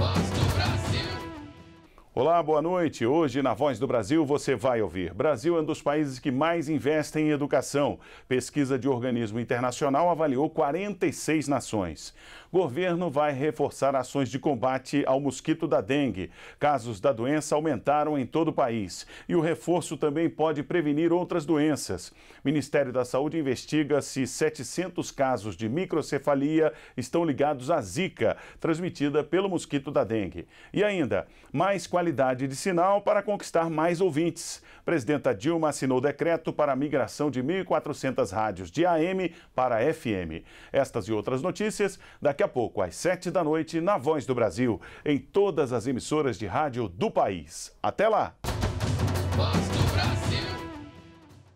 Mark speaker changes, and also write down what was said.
Speaker 1: boss. Olá, boa noite. Hoje, na Voz do Brasil, você vai ouvir. Brasil é um dos países que mais investem em educação. Pesquisa de organismo internacional avaliou 46 nações. Governo vai reforçar ações de combate ao mosquito da dengue. Casos da doença aumentaram em todo o país. E o reforço também pode prevenir outras doenças. Ministério da Saúde investiga se 700 casos de microcefalia estão ligados à zika, transmitida pelo mosquito da dengue. E ainda, mais qualidade qualidade de sinal para conquistar mais ouvintes. Presidenta Dilma assinou decreto para a migração de 1.400 rádios de AM para FM. Estas e outras notícias daqui a pouco, às 7 da noite, na Voz do Brasil, em todas as emissoras de rádio do país. Até lá! Nossa.